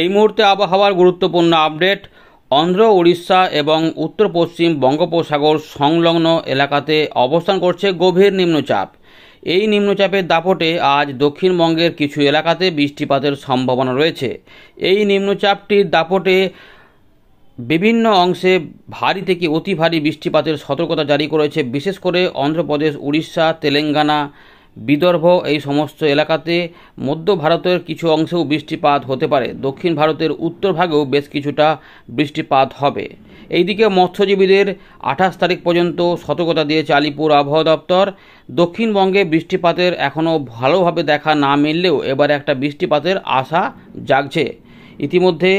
এই মুহূর্তে আবহাওয়ার গুরুত্বপূর্ণ আপডেট অন্ধ্র উড়িষ্যা এবং উত্তর পশ্চিম বঙ্গোপসাগর সংলগ্ন এলাকাতে অবস্থান করছে গভীর নিম্নচাপ এই নিম্নচাপের দাপটে আজ দক্ষিণবঙ্গের কিছু এলাকাতে বৃষ্টিপাতের সম্ভাবনা রয়েছে এই নিম্নচাপটির দাপটে বিভিন্ন অংশে ভারী থেকে অতি ভারী বৃষ্টিপাতের সতর্কতা জারি করেছে বিশেষ করে অন্ধ্রপ্রদেশ উড়িষ্যা তেলেঙ্গানা বিদর্ভ এই সমস্ত এলাকাতে মধ্য ভারতের কিছু অংশেও বৃষ্টিপাত হতে পারে দক্ষিণ ভারতের উত্তর ভাগেও বেশ কিছুটা বৃষ্টিপাত হবে এইদিকে মৎস্যজীবীদের আঠাশ তারিখ পর্যন্ত সতর্কতা দিয়েছে আলিপুর আবহাওয়া দপ্তর দক্ষিণবঙ্গে বৃষ্টিপাতের এখনও ভালোভাবে দেখা না মিললেও এবারে একটা বৃষ্টিপাতের আশা জাগছে ইতিমধ্যে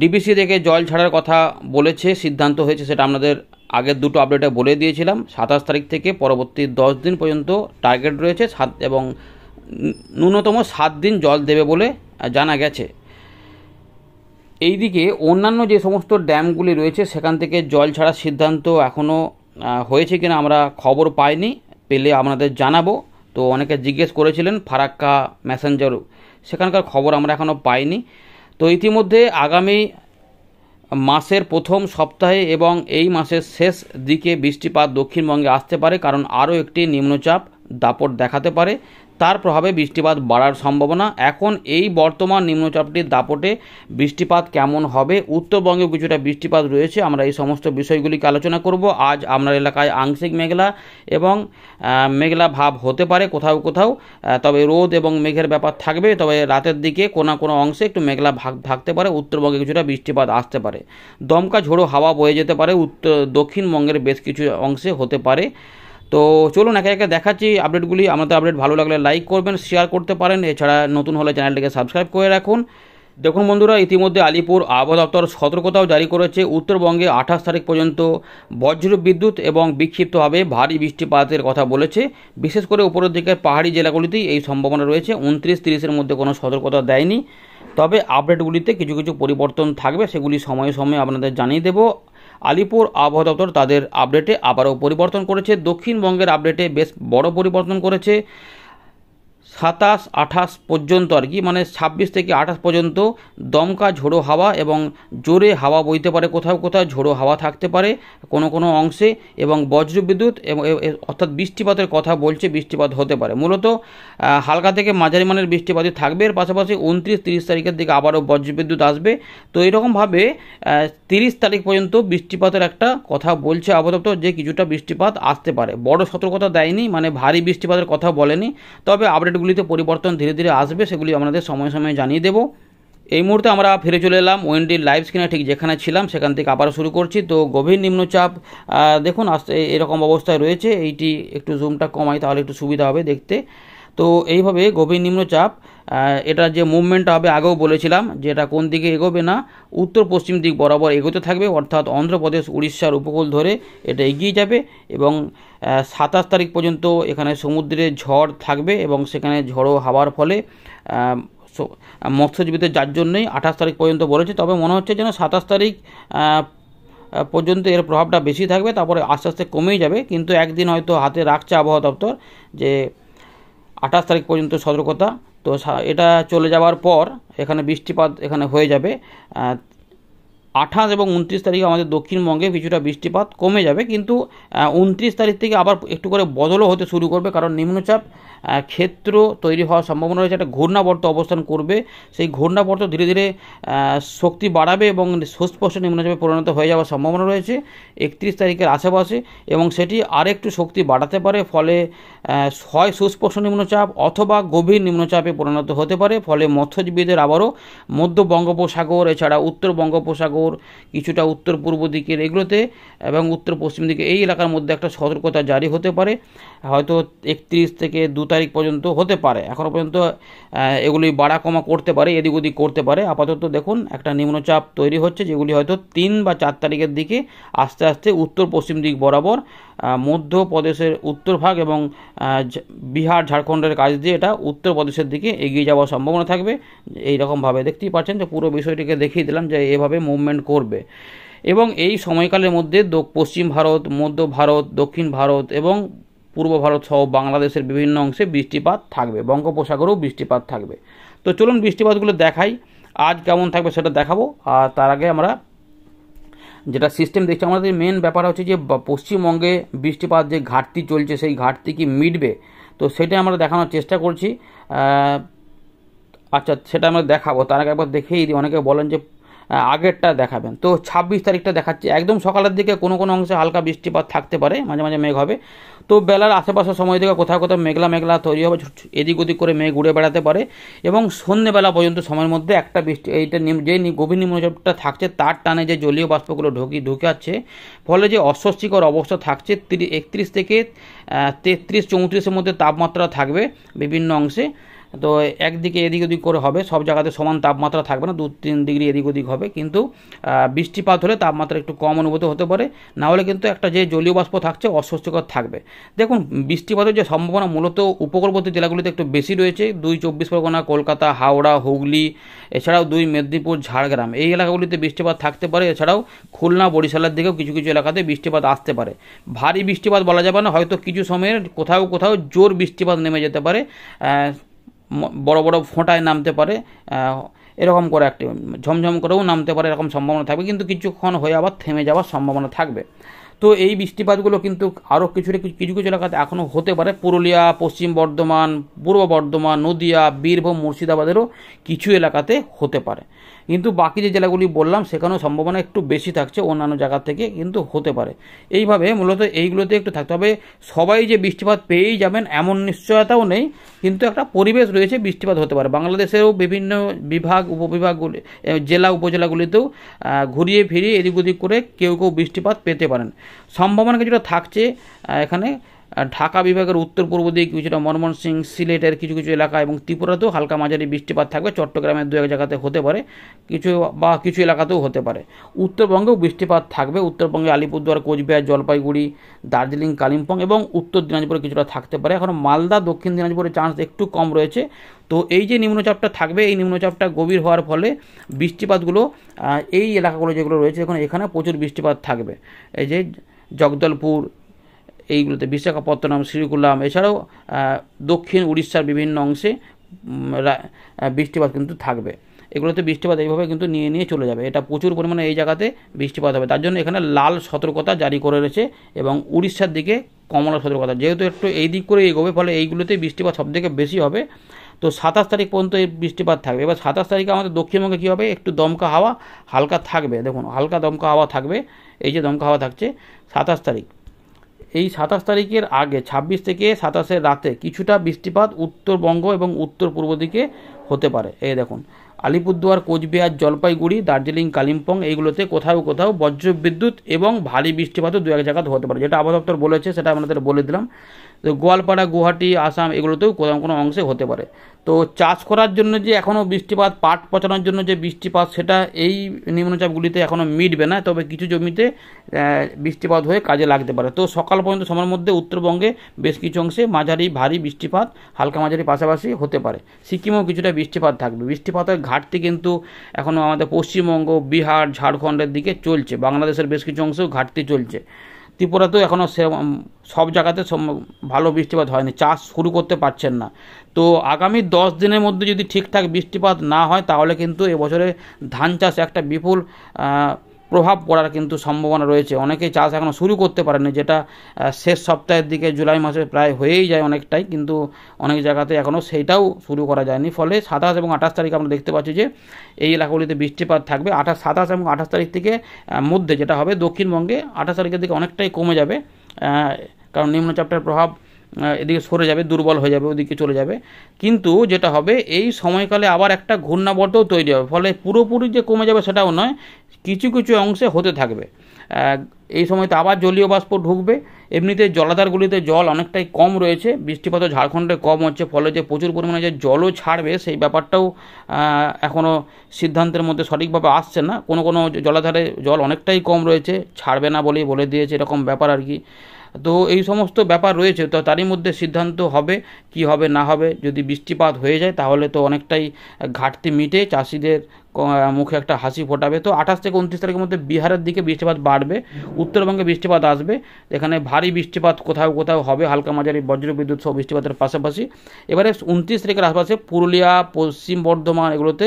ডিবিসি থেকে জল ছাড়ার কথা বলেছে সিদ্ধান্ত হয়েছে সেটা আপনাদের আগের দুটো আপডেটে বলে দিয়েছিলাম সাতাশ তারিখ থেকে পরবর্তী দশ দিন পর্যন্ত টার্গেট রয়েছে সাত এবং ন্যূনতম সাত দিন জল দেবে বলে জানা গেছে এইদিকে অন্যান্য যে সমস্ত ড্যামগুলি রয়েছে সেখান থেকে জল ছাড়ার সিদ্ধান্ত এখনও হয়েছে কিনা আমরা খবর পাইনি পেলে আপনাদের জানাবো তো অনেকে জিজ্ঞেস করেছিলেন ফারাক্কা ম্যাসেঞ্জার সেখানকার খবর আমরা এখনও পাইনি তো ইতিমধ্যে আগামী মাসের প্রথম সপ্তাহে এবং এই মাসের শেষ দিকে বৃষ্টিপাত দক্ষিণবঙ্গে আসতে পারে কারণ আরও একটি নিম্নচাপ দাপট দেখাতে পারে তার প্রভাবে বৃষ্টিপাত বাড়ার সম্ভাবনা এখন এই বর্তমান নিম্নচাপটির দাপটে বৃষ্টিপাত কেমন হবে উত্তরবঙ্গে কিছুটা বৃষ্টিপাত রয়েছে আমরা এই সমস্ত বিষয়গুলিকে আলোচনা করব আজ আপনার এলাকায় আংশিক মেঘলা এবং মেঘলা ভাব হতে পারে কোথাও কোথাও তবে রোদ এবং মেঘের ব্যাপার থাকবে তবে রাতের দিকে কোনো কোনো অংশে একটু মেঘলা ভাগ থাকতে পারে উত্তরবঙ্গে কিছুটা বৃষ্টিপাত আসতে পারে দমকা ঝোড়ো হাওয়া বয়ে যেতে পারে উত্তর দক্ষিণবঙ্গের বেশ কিছু অংশে হতে পারে তো চলুন একে একে দেখাচ্ছি আপডেটগুলি আমাদের আপডেট ভালো লাগলে লাইক করবেন শেয়ার করতে পারেন এছাড়া নতুন হলে চ্যানেলটিকে সাবস্ক্রাইব করে রাখুন দেখুন বন্ধুরা ইতিমধ্যে আলিপুর আবহাওয়া দপ্তর সতর্কতাও জারি করেছে উত্তরবঙ্গে আঠাশ তারিখ পর্যন্ত বজ্র বিদ্যুৎ এবং বিক্ষিপ্তভাবে ভারী বৃষ্টিপাতের কথা বলেছে বিশেষ করে উপরের দিকে পাহাড়ি জেলাগুলিতেই এই সম্ভাবনা রয়েছে উনত্রিশ তিরিশের মধ্যে কোনো সতর্কতা দেয়নি তবে আপডেটগুলিতে কিছু কিছু পরিবর্তন থাকবে সেগুলি সময়ে সময়ে আপনাদের জানিয়ে দেবো আলিপুর আবহাওয়া দপ্তর তাদের আপডেটে আবারও পরিবর্তন করেছে দক্ষিণবঙ্গের আপডেটে বেশ বড় পরিবর্তন করেছে সাতাশ আঠাশ পর্যন্ত আর কি মানে ছাব্বিশ থেকে আঠাশ পর্যন্ত দমকা ঝোড়ো হাওয়া এবং জোরে হাওয়া বইতে পারে কোথাও কোথাও ঝোড়ো হাওয়া থাকতে পারে কোনো কোনো অংশে এবং বজ্রবিদ্যুৎ এবং অর্থাৎ বৃষ্টিপাতের কথা বলছে বৃষ্টিপাত হতে পারে মূলত হালকা থেকে মাঝারি মানের বৃষ্টিপাতই থাকবে এর পাশাপাশি উনত্রিশ তিরিশ তারিখের দিকে আবারও বজ্রবিদ্যুৎ আসবে তো এরকমভাবে তিরিশ তারিখ পর্যন্ত বৃষ্টিপাতের একটা কথা বলছে আপাতত যে কিছুটা বৃষ্টিপাত আসতে পারে বড় সতর্কতা দেয়নি মানে ভারী বৃষ্টিপাতের কথা বলেনি তবে আপডেট আপডেটগুলিতে পরিবর্তন ধীরে ধীরে আসবে সেগুলি আপনাদের সময় সময় জানিয়ে দেবো এই মুহূর্তে আমরা ফিরে চলে এলাম ওয়েন্ডির লাইভ স্ক্রিনে ঠিক যেখানে ছিলাম সেখান থেকে আবার শুরু করছি তো গভীর নিম্নচাপ দেখুন আস্তে এরকম অবস্থায় রয়েছে এইটি একটু জুমটা কমাই তাহলে একটু সুবিধা হবে দেখতে তো এইভাবে গভীর নিম্নচাপ এটা যে মুভমেন্টটা হবে আগেও বলেছিলাম যে এটা কোন দিকে এগোবে না উত্তর পশ্চিম দিক বরাবর এগোতে থাকবে অর্থাৎ অন্ধ্রপ্রদেশ উড়িষ্যার উপকূল ধরে এটা এগিয়ে যাবে এবং সাতাশ তারিখ পর্যন্ত এখানে সমুদ্রে ঝড় থাকবে এবং সেখানে ঝড়ো হাওয়ার ফলে মৎস্যজীবীদের যার জন্যই আঠাশ তারিখ পর্যন্ত বলেছে তবে মনে হচ্ছে যেন সাতাশ তারিখ পর্যন্ত এর প্রভাবটা বেশি থাকবে তারপরে আস্তে আস্তে কমেই যাবে কিন্তু একদিন হয়তো হাতে রাখছে আবহাওয়া দপ্তর যে আঠাশ তারিখ পর্যন্ত সতর্কতা তো এটা চলে যাওয়ার পর এখানে বৃষ্টিপাত এখানে হয়ে যাবে আঠাশ এবং উনত্রিশ তারিখে আমাদের দক্ষিণবঙ্গে কিছুটা বৃষ্টিপাত কমে যাবে কিন্তু উনত্রিশ তারিখ থেকে আবার একটু করে বদলও হতে শুরু করবে কারণ নিম্নচাপ ক্ষেত্র তৈরি হওয়ার সম্ভাবনা রয়েছে একটা ঘূর্ণাবর্ত অবস্থান করবে সেই ঘূর্ণাবর্ত ধীরে ধীরে শক্তি বাড়াবে এবং সুস্পষ্ট নিম্নচাপে পরিণত হয়ে যাওয়ার সম্ভাবনা রয়েছে একত্রিশ তারিখের আশেপাশে এবং সেটি আরেকটু শক্তি বাড়াতে পারে ফলে হয় সুস্পষ্ট নিম্নচাপ অথবা গভীর নিম্নচাপে পরিণত হতে পারে ফলে মৎস্যজীবীদের আবারও মধ্য বঙ্গোপসাগর এছাড়া উত্তর বঙ্গোপসাগর বহরমপুর কিছুটা উত্তর পূর্ব দিকের এগুলোতে এবং উত্তর পশ্চিম দিকে এই এলাকার মধ্যে একটা সতর্কতা জারি হতে পারে হয়তো একত্রিশ থেকে দু তারিখ পর্যন্ত হতে পারে এখনও পর্যন্ত এগুলি বাড়া কমা করতে পারে এদিক ওদিক করতে পারে আপাতত দেখুন একটা নিম্নচাপ তৈরি হচ্ছে যেগুলি হয়তো তিন বা চার তারিখের দিকে আস্তে আস্তে উত্তর পশ্চিম দিক বরাবর মধ্যপ্রদেশের উত্তরভাগ এবং বিহার ঝাড়খণ্ডের কাজ দিয়ে এটা উত্তরপ্রদেশের দিকে এগিয়ে যাওয়ার সম্ভাবনা থাকবে এইরকমভাবে দেখতেই পাচ্ছেন যে পুরো বিষয়টিকে দেখিয়ে দিলাম যে এভাবে মুভমেন্ট করবে এবং এই সময়কালের মধ্যে পশ্চিম ভারত মধ্য ভারত দক্ষিণ ভারত এবং পূর্ব ভারত সহ বাংলাদেশের বিভিন্ন অংশে বৃষ্টিপাত থাকবে বঙ্গোপসাগরেও বৃষ্টিপাত থাকবে তো চলুন বৃষ্টিপাতগুলো দেখাই আজ কেমন থাকবে সেটা দেখাবো আর তার আগে আমরা যেটা সিস্টেম দেখছি আমাদের মেন ব্যাপার হচ্ছে যে পশ্চিমবঙ্গে বৃষ্টিপাত যে ঘাটতি চলছে সেই ঘাটতি কি মিটবে তো সেটা আমরা দেখানোর চেষ্টা করছি আচ্ছা সেটা আমরা দেখাবো তার আগে একবার দেখেই দিই অনেকে বলেন যে আগেরটা দেখাবেন তো ছাব্বিশ তারিখটা দেখাচ্ছে একদম সকালের দিকে কোনো কোনো অংশে হালকা বৃষ্টিপাত থাকতে পারে মাঝে মাঝে মেঘ হবে তো বেলার আশেপাশের সময় থেকে কোথাও কোথাও মেঘলা মেঘলা তৈরি হবে এদিক ওদিক করে মেঘ উড়ে বেড়াতে পারে এবং সন্ধ্যেবেলা পর্যন্ত সময়ের মধ্যে একটা বৃষ্টি এইটা যে গভীর নিম্নচাপটা থাকছে তার টানে যে জলীয় বাষ্পগুলো ঢুকি ঢুকাচ্ছে ফলে যে অস্বস্তিকর অবস্থা থাকছে একত্রিশ থেকে তেত্রিশ চৌত্রিশের মধ্যে তাপমাত্রা থাকবে বিভিন্ন অংশে তো একদিকে এদিক ওদিক করে হবে সব জায়গাতে সমান তাপমাত্রা থাকবে না দু তিন ডিগ্রি এদিক ওদিক হবে কিন্তু বৃষ্টিপাত হলে তাপমাত্রা একটু কম অনুভূত হতে পারে না হলে কিন্তু একটা যে জলীয় বাষ্প থাকছে অস্বস্তিকর থাকবে দেখুন বৃষ্টিপাতের যে সম্ভাবনা মূলত উপকূলবর্তী জেলাগুলিতে একটু বেশি রয়েছে দুই চব্বিশ পরগনা কলকাতা হাওড়া হুগলি এছাড়াও দুই মেদিনীপুর ঝাড়গ্রাম এই এলাকাগুলিতে বৃষ্টিপাত থাকতে পারে এছাড়াও খুলনা বরিশালের দিকেও কিছু কিছু এলাকাতে বৃষ্টিপাত আসতে পারে ভারী বৃষ্টিপাত বলা যাবে না হয়তো কিছু সময়ের কোথাও কোথাও জোর বৃষ্টিপাত নেমে যেতে পারে বড় বড় ফোঁটায় নামতে পারে এরকম করে একটি ঝমঝম করেও নামতে পারে এরকম সম্ভাবনা থাকবে কিন্তু কিছুক্ষণ হয়ে আবার থেমে যাওয়ার সম্ভাবনা থাকবে তো এই বৃষ্টিপাতগুলো কিন্তু আরও কিছুটা কিছু কিছু এলাকাতে এখনও হতে পারে পুরুলিয়া পশ্চিম বর্ধমান পূর্ব বর্ধমান নদিয়া বীরভূম মুর্শিদাবাদেরও কিছু এলাকাতে হতে পারে কিন্তু বাকি যে জেলাগুলি বললাম সেখানেও সম্ভাবনা একটু বেশি থাকছে অন্যান্য জায়গার থেকে কিন্তু হতে পারে এইভাবে মূলত এইগুলোতে একটু থাকতে হবে সবাই যে বৃষ্টিপাত পেয়েই যাবেন এমন নিশ্চয়তাও নেই কিন্তু একটা পরিবেশ রয়েছে বৃষ্টিপাত হতে পারে বাংলাদেশেও বিভিন্ন বিভাগ উপবিভাগগুলি জেলা উপজেলাগুলিতেও ঘুরিয়ে ফিরিয়ে এদিক ওদিক করে কেউ কেউ বৃষ্টিপাত পেতে পারেন সম্ভাবনা কিছুটা থাকছে এখানে ঢাকা বিভাগের উত্তর পূর্ব দিকে কিছুটা মনমনসিং সিলেটের কিছু কিছু এলাকা এবং ত্রিপুরাতেও হালকা মাঝারি বৃষ্টিপাত থাকবে চট্টগ্রামের দু এক জায়গাতে হতে পারে কিছু বা কিছু এলাকাতেও হতে পারে উত্তরবঙ্গেও বৃষ্টিপাত থাকবে উত্তরবঙ্গে আলিপুরদুয়ার কোচবিহার জলপাইগুড়ি দার্জিলিং কালিম্পং এবং উত্তর দিনাজপুরে কিছুটা থাকতে পারে এখন মালদা দক্ষিণ দিনাজপুরে চান্স একটু কম রয়েছে তো এই যে নিম্নচাপটা থাকবে এই নিম্নচাপটা গভীর হওয়ার ফলে বৃষ্টিপাতগুলো এই এলাকাগুলো যেগুলো রয়েছে এখন এখানে প্রচুর বৃষ্টিপাত থাকবে এই যে জগদলপুর এইগুলোতে বিশাখাপত্তনম শ্রীকুলাম এছাড়াও দক্ষিণ উড়িষ্যার বিভিন্ন অংশে বৃষ্টিপাত কিন্তু থাকবে এগুলোতে বৃষ্টিপাত এইভাবে কিন্তু নিয়ে নিয়ে চলে যাবে এটা প্রচুর পরিমাণে এই জায়গাতে বৃষ্টিপাত হবে তার জন্য এখানে লাল সতর্কতা জারি করে রয়েছে এবং উড়িষ্যার দিকে কমলা সতর্কতা যেহেতু একটু এই দিক করে এগোবে ফলে এইগুলোতে বৃষ্টিপাত সবথেকে বেশি হবে তো সাতাশ তারিখ পর্যন্ত এই বৃষ্টিপাত থাকবে এবার সাতাশ তারিখে আমাদের দক্ষিণবঙ্গে কী হবে একটু দমকা হাওয়া হালকা থাকবে দেখুন হালকা দমকা হাওয়া থাকবে এই যে দমকা হাওয়া থাকছে সাতাশ তারিখ এই সাতাশ তারিখের আগে ২৬ থেকে সাতাশের রাতে কিছুটা বৃষ্টিপাত উত্তরবঙ্গ এবং উত্তর পূর্ব দিকে হতে পারে এই দেখুন আলিপুরদুয়ার কোচবিহার জলপাইগুড়ি দার্জিলিং কালিম্পং এইগুলোতে কোথাও কোথাও বজ্রবিদ্যুৎ এবং ভারী বৃষ্টিপাতও দু এক জায়গাতে হতে পারে যেটা আবহাওয়া দপ্তর বলেছে সেটা আপনাদের বলে দিলাম তো গোয়ালপাড়া গুয়াহাটি আসাম এগুলোতেও কোনো কোনো অংশে হতে পারে তো চাষ করার জন্য যে এখনও বৃষ্টিপাত পাট পচানোর জন্য যে বৃষ্টিপাত সেটা এই নিম্নচাপগুলিতে এখনও মিটবে না তবে কিছু জমিতে বৃষ্টিপাত হয়ে কাজে লাগতে পারে তো সকাল পর্যন্ত সময়ের মধ্যে উত্তরবঙ্গে বেশ কিছু অংশে মাঝারি ভারী বৃষ্টিপাত হালকা মাঝারি পাশাপাশি হতে পারে সিকিমেও কিছুটা বৃষ্টিপাত থাকবে বৃষ্টিপাতের ঘাটতি কিন্তু এখনও আমাদের পশ্চিমবঙ্গ বিহার ঝাড়খণ্ডের দিকে চলছে বাংলাদেশের বেশ কিছু অংশেও ঘাটতি চলছে ত্রিপুরাতেও এখনও সে সব জায়গাতে ভালো বৃষ্টিপাত হয়নি চাষ শুরু করতে পারছেন না তো আগামী দশ দিনের মধ্যে যদি ঠিকঠাক বৃষ্টিপাত না হয় তাহলে কিন্তু এবছরে ধান চাষ একটা বিপুল প্রভাব পড়ার কিন্তু সম্ভাবনা রয়েছে অনেকেই চাষ এখনও শুরু করতে পারেনি যেটা শেষ সপ্তাহের দিকে জুলাই মাসে প্রায় হয়েই যায় অনেকটাই কিন্তু অনেক জায়গাতে এখনও সেইটাও শুরু করা যায়নি ফলে সাতাশ এবং আঠাশ তারিখ আমরা দেখতে পাচ্ছি যে এই এলাকাগুলিতে বৃষ্টিপাত থাকবে আঠাশ সাতাশ এবং আঠাশ তারিখ থেকে মধ্যে যেটা হবে দক্ষিণবঙ্গে আঠাশ তারিখের দিকে অনেকটাই কমে যাবে কারণ নিম্নচাপটার প্রভাব এদিকে সরে যাবে দুর্বল হয়ে যাবে ওদিকে চলে যাবে কিন্তু যেটা হবে এই সময়কালে আবার একটা ঘূর্ণাবর্তও তৈরি হবে ফলে পুরোপুরি যে কমে যাবে সেটাও নয় কিছু কিছু অংশে হতে থাকবে এই সময়তে আবার জলীয় বাষ্প ঢুকবে এমনিতে জলাধারগুলিতে জল অনেকটাই কম রয়েছে বৃষ্টিপাত ঝাড়খণ্ডে কম হচ্ছে ফলে যে প্রচুর পরিমাণে যে জলও ছাড়বে সেই ব্যাপারটাও এখনও সিদ্ধান্তের মধ্যে সঠিকভাবে আসছে না কোনো কোনো জলাধারে জল অনেকটাই কম রয়েছে ছাড়বে না বলেই বলে দিয়েছে এরকম ব্যাপার আর কি তো এই সমস্ত ব্যাপার রয়েছে তো তারই মধ্যে সিদ্ধান্ত হবে কি হবে না হবে যদি বৃষ্টিপাত হয়ে যায় তাহলে তো অনেকটাই ঘাটতি মিটে চাষিদের মুখে একটা হাসি ফোটাবে তো আঠাশ থেকে উনত্রিশ তারিখের মধ্যে বিহারের দিকে বৃষ্টিপাত বাড়বে উত্তরবঙ্গে বৃষ্টিপাত আসবে এখানে ভারী বৃষ্টিপাত কোথাও কোথাও হবে হালকা মাঝারি বজ্রবিদ্যুৎ সহ বৃষ্টিপাতের পাশাপাশি এবারে উনত্রিশ তারিখের আশপাশে পুরুলিয়া পশ্চিম বর্ধমান এগুলোতে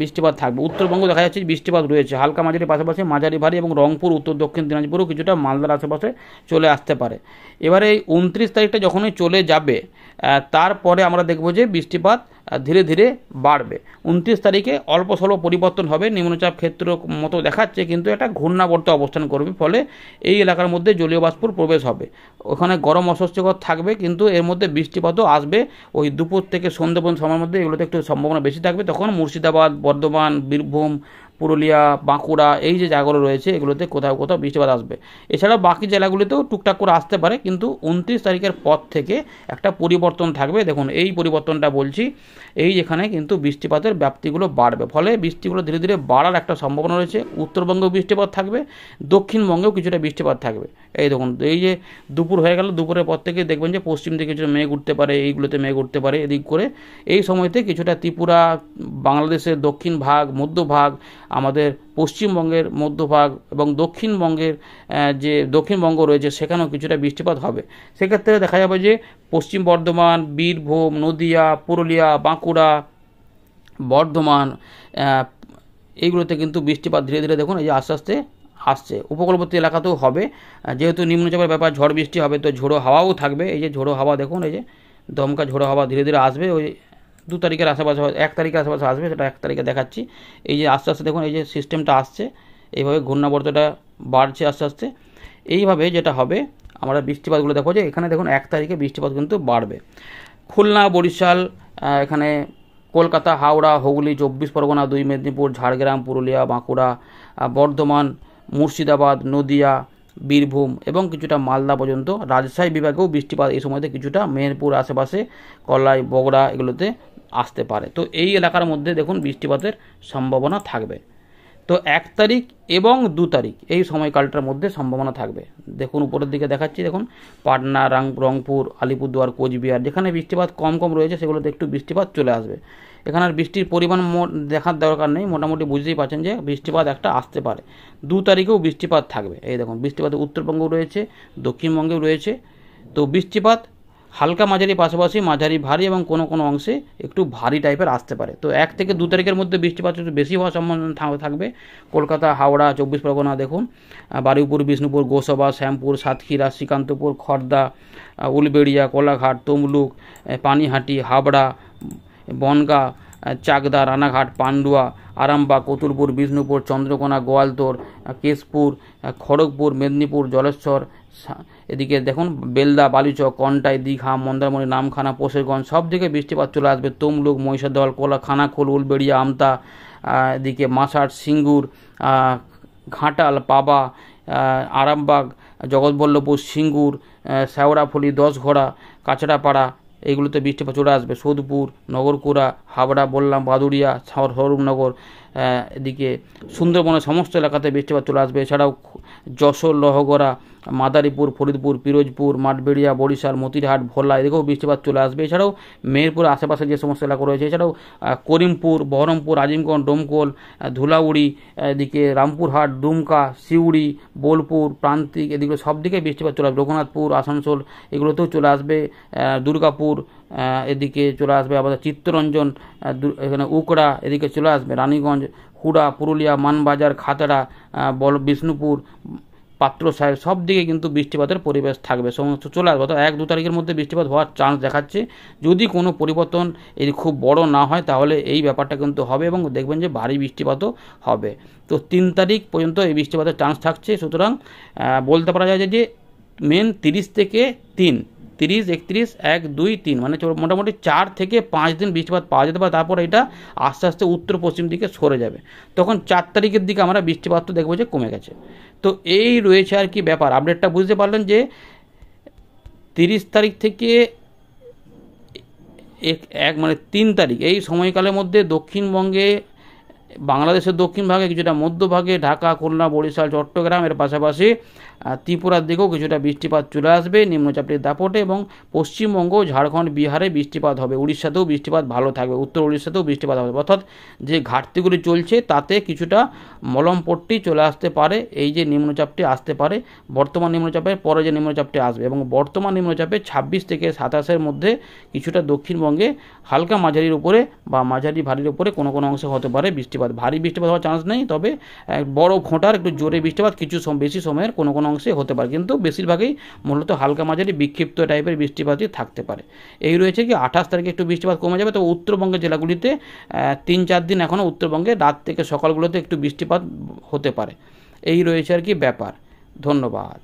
বৃষ্টিপাত থাকবে উত্তরবঙ্গ দেখা যাচ্ছে বৃষ্টিপাত রয়েছে হালকা মাঝারি পাশাপাশি মাঝারি ভারী এবং রংপুর উত্তর দক্ষিণ দিনাজপুরও কিছুটা মালদার আশেপাশে চলে আসতে পারে এবারে এই উনত্রিশ তারিখটা যখনই চলে যাবে তারপরে আমরা দেখব যে বৃষ্টিপাত ধীরে ধীরে বাড়বে উনত্রিশ তারিখে অল্প স্বল্প পরিবর্তন হবে নিম্নচাপ ক্ষেত্র মতো দেখাচ্ছে কিন্তু এটা ঘূর্ণাবর্ত অবস্থান করবে ফলে এই এলাকার মধ্যে জলীয় বাষ্পুর প্রবেশ হবে ওখানে গরম অস্বস্তিকর থাকবে কিন্তু এর মধ্যে বৃষ্টিপাতও আসবে ওই দুপুর থেকে সন্ধ্যাপন সময়ের মধ্যে এগুলোতে একটু সম্ভাবনা বেশি থাকবে তখন মুর্শিদাবাদ বর্ধমান বীরভূম পুরুলিয়া বাঁকুড়া এই যে জায়গাগুলো রয়েছে এগুলোতে কোথাও কোথাও বৃষ্টিপাত আসবে এছাড়া বাকি জেলাগুলিতেও টুকটাক করে আসতে পারে কিন্তু উনত্রিশ তারিখের পর থেকে একটা পরিবর্তন থাকবে দেখুন এই পরিবর্তনটা বলছি এই যেখানে কিন্তু বৃষ্টিপাতের ব্যাপ্তিগুলো বাড়বে ফলে বৃষ্টিগুলো ধীরে ধীরে বাড়ার একটা সম্ভাবনা রয়েছে উত্তরবঙ্গেও বৃষ্টিপাত থাকবে দক্ষিণবঙ্গেও কিছুটা বৃষ্টিপাত থাকবে এই দেখুন এই যে দুপুর হয়ে গেল দুপুরের পর থেকে দেখবেন যে পশ্চিম দিকে কিছু মেঘ উঠতে পারে এইগুলোতে মেঘ উঠতে পারে এদিক করে এই সময়তে কিছুটা ত্রিপুরা বাংলাদেশের দক্ষিণ ভাগ মধ্য ভাগ আমাদের পশ্চিমবঙ্গের মধ্যভাগ এবং দক্ষিণবঙ্গের যে দক্ষিণবঙ্গ রয়েছে সেখানেও কিছুটা বৃষ্টিপাত হবে সেক্ষেত্রে দেখা যাবে যে পশ্চিম বর্ধমান বীরভূম নদিয়া পুরুলিয়া বাঁকুড়া বর্ধমান এইগুলোতে কিন্তু বৃষ্টিপাত ধীরে ধীরে দেখুন এই যে আস্তে আস্তে আসছে উপকূলবর্তী এলাকাতেও হবে যেহেতু নিম্নচাপের ব্যাপার ঝড় বৃষ্টি হবে তো ঝোড়ো হাওয়াও থাকবে এই যে ঝোড়ো হাওয়া দেখুন এই যে দমকা ঝোড়ো হাওয়া ধীরে ধীরে আসবে ওই দু তারিখের আশেপাশে এক তারিখের আশেপাশে আসবে সেটা এক তারিখে দেখাচ্ছি এই যে আস্তে আস্তে দেখুন এই যে সিস্টেমটা আসছে এইভাবে ঘূর্ণাবর্তটা বাড়ছে আস্তে আস্তে এইভাবে যেটা হবে আমরা বৃষ্টিপাতগুলো দেখো যে এখানে দেখুন এক তারিখে বৃষ্টিপাত কিন্তু বাড়বে খুলনা বরিশাল এখানে কলকাতা হাওড়া হুগলি চব্বিশ পরগনা দুই মেদিনীপুর ঝাড়গ্রাম পুরুলিয়া বাঁকুড়া বর্ধমান মুর্শিদাবাদ নদিয়া বীরভূম এবং কিছুটা মালদা পর্যন্ত রাজশাহী বিভাগেও বৃষ্টিপাত এই সময়তে কিছুটা মেহেরপুর আশেপাশে কলাই বগড়া এগুলোতে আসতে পারে তো এই এলাকার মধ্যে দেখুন বৃষ্টিপাতের সম্ভাবনা থাকবে তো এক তারিখ এবং দু তারিখ এই সময়কালটার মধ্যে সম্ভাবনা থাকবে দেখুন উপরের দিকে দেখাচ্ছি দেখুন পাটনা রাং রংপুর আলিপুরদুয়ার কোচবিহার যেখানে বৃষ্টিপাত কম কম রয়েছে সেগুলোতে একটু বৃষ্টিপাত চলে আসবে এখানে বৃষ্টির পরিমাণ দেখার দরকার নেই মোটামুটি বুঝতেই পারছেন যে বৃষ্টিপাত একটা আসতে পারে দু তারিখেও বৃষ্টিপাত থাকবে এই দেখুন বৃষ্টিপাত উত্তরবঙ্গেও রয়েছে দক্ষিণবঙ্গেও রয়েছে তো বৃষ্টিপাত হালকা মাঝারি পাশাপাশি মাঝারি ভারী এবং কোনো কোনো অংশে একটু ভারী টাইপের আসতে পারে তো এক থেকে দু তারিখের মধ্যে বৃষ্টিপাত একটু বেশি হওয়ার সম্ভাবনা থাকবে কলকাতা হাওড়া চব্বিশ পরগনা দেখুন বারুইপুর বিষ্ণুপুর গোসবা শ্যামপুর সাতক্ষীরা শ্রীকান্তপুর খর্দা উলবেড়িয়া কোলাঘাট তমলুক পানিহাটি হাবড়া বনগা চাকদা রানাঘাট পান্ডুয়া আরামবাগ কতুলপুর বিষ্ণুপুর চন্দ্রকোনা গোয়ালতোর কেশপুর খড়গপুর মেদিনীপুর জলেশ্বর এদিকে দেখুন বেলদা বালিচক কন্টাই দীঘা মন্দারমণি নামখানা পোষেরগঞ্জ সব থেকে বৃষ্টিপাত চলে আসবে তমলুক মহিষাদল কোলা খানাখোল উলবেড়িয়া আমতা এদিকে মাছাট সিঙ্গুর ঘাটাল পাবা আরামবাগ জগৎবল্লভপুর সিঙ্গুর শ্যাওড়াফুলি দশঘোড়া কাঁচড়াপাড়া এইগুলোতে বৃষ্টিপাত চলে আসবে সোদপুর নগরকুড়া হাবড়া বললাম বাদুড়িয়া হরুমনগর এদিকে সুন্দরবনের সমস্ত এলাকাতে বৃষ্টিপাত চলে আসবে এছাড়াও যশোর লহগড়া মাদারীপুর ফরিদপুর পিরোজপুর মাঠবেড়িয়া বরিশাল মতিরহাট ভোলা এদিকেও বৃষ্টিপাত চলে আসবে এছাড়াও মেহেরপুর আশেপাশে যে সমস্ত এলাকা রয়েছে এছাড়াও করিমপুর বহরমপুর আজিমগঞ্জ ডোমকোল ধুলাউড়ি এদিকে রামপুরহাট ডুমকা সিউড়ি বোলপুর প্রান্তিক এদিকে সব দিকে বৃষ্টিপাত চলে আসবে রঘুনাথপুর আসানসোল এগুলোতেও চলে আসবে দুর্গাপুর এদিকে চলে আসবে আমাদের চিত্তরঞ্জন এখানে উকড়া এদিকে চলে আসবে রানীগঞ্জ হুড়া পুরুলিয়া মানবাজার খাতড়া বল বিষ্ণুপুর পাত্র সাহেব সব দিকে কিন্তু বৃষ্টিপাতের পরিবেশ থাকবে সমস্ত চলে আসবে অর্থাৎ এক দু তারিখের মধ্যে বৃষ্টিপাত হওয়ার চান্স দেখাচ্ছে যদি কোনো পরিবর্তন এর খুব বড় না হয় তাহলে এই ব্যাপারটা কিন্তু হবে এবং দেখবেন যে ভারী বৃষ্টিপাতও হবে তো তিন তারিখ পর্যন্ত এই বৃষ্টিপাতের চান্স থাকছে সুতরাং বলতে পারা যায় যে মেন তিরিশ থেকে তিন তিরিশ একত্রিশ এক দুই তিন মানে মোটামুটি চার থেকে পাঁচ দিন বৃষ্টিপাত পাওয়া যেতে পারে তারপর এটা আস্তে আস্তে উত্তর পশ্চিম দিকে সরে যাবে তখন চার তারিখের দিকে আমরা বৃষ্টিপাত তো দেখবো যে কমে গেছে তো এই রয়েছে আর কি ব্যাপার আপডেটটা বুঝতে পারলেন যে তিরিশ তারিখ থেকে এক এক মানে তিন তারিখ এই সময়কালের মধ্যে দক্ষিণবঙ্গে বাংলাদেশের দক্ষিণ ভাগে কিছুটা মধ্যভাগে ঢাকা খুলনা বরিশাল চট্টগ্রাম এর পাশাপাশি ত্রিপুরার দিকেও কিছুটা বৃষ্টিপাত চলে আসবে নিম্নচাপটির দাপটে এবং পশ্চিমবঙ্গ ঝাড়খণ্ড বিহারে বৃষ্টিপাত হবে উড়িষ্যাতেও বৃষ্টিপাত ভালো থাকবে উত্তর উড়িষ্যাতেও বৃষ্টিপাত হবে অর্থাৎ যে ঘাটতিগুলি চলছে তাতে কিছুটা মলমপট্টি চলে আসতে পারে এই যে নিম্নচাপটি আসতে পারে বর্তমান নিম্নচাপের পরে যে নিম্নচাপটি আসবে এবং বর্তমান নিম্নচাপে ছাব্বিশ থেকে সাতাশের মধ্যে কিছুটা দক্ষিণবঙ্গে হালকা মাঝারির উপরে বা মাঝারি ভারির উপরে কোনো কোনো অংশে হতে পারে বৃষ্টিপাত বৃষ্টিপাত ভারী বৃষ্টিপাত হওয়ার চান্স নেই তবে বড় ঘোঁটার একটু জোরে বৃষ্টিপাত কিছু বেশি সময়ের কোনো কোনো অংশে হতে পারে কিন্তু বেশিরভাগই মূলত হালকা মাঝারি বিক্ষিপ্ত টাইপের বৃষ্টিপাতই থাকতে পারে এই রয়েছে কি আঠাশ তারিখে একটু বৃষ্টিপাত কমে যাবে তবে উত্তরবঙ্গের জেলাগুলিতে তিন চার দিন এখনও উত্তরবঙ্গে রাত থেকে সকালগুলোতে একটু বৃষ্টিপাত হতে পারে এই রয়েছে আর কি ব্যাপার ধন্যবাদ